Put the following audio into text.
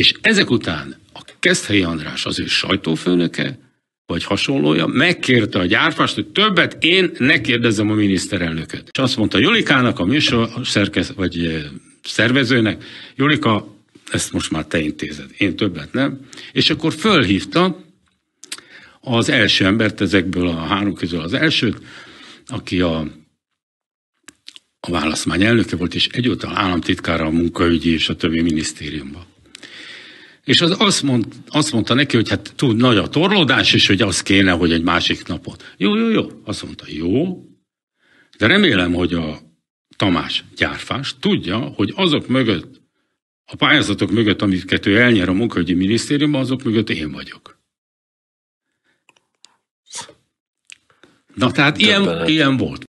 És ezek után a Keszthelyi András az ő sajtófőnöke, vagy hasonlója, megkérte a gyárfást, hogy többet én ne kérdezzem a miniszterelnököt. És azt mondta Jolikának, a műsor szerkesz, vagy szervezőnek, Jolika, ezt most már te intézed, én többet nem. És akkor fölhívta az első embert ezekből a három közül az elsőt, aki a, a válaszmány elnöke volt, és egyúttal államtitkára a munkaügyi és a többi minisztériumban és az azt, mond, azt mondta neki, hogy hát túl nagy a torlódás, és hogy az kéne, hogy egy másik napot Jó, jó, jó. Azt mondta, jó, de remélem, hogy a Tamás Gyárfás tudja, hogy azok mögött, a pályázatok mögött, amiket ő elnyer a munkahogyi minisztériumban, azok mögött én vagyok. Na, tehát ilyen, ilyen volt.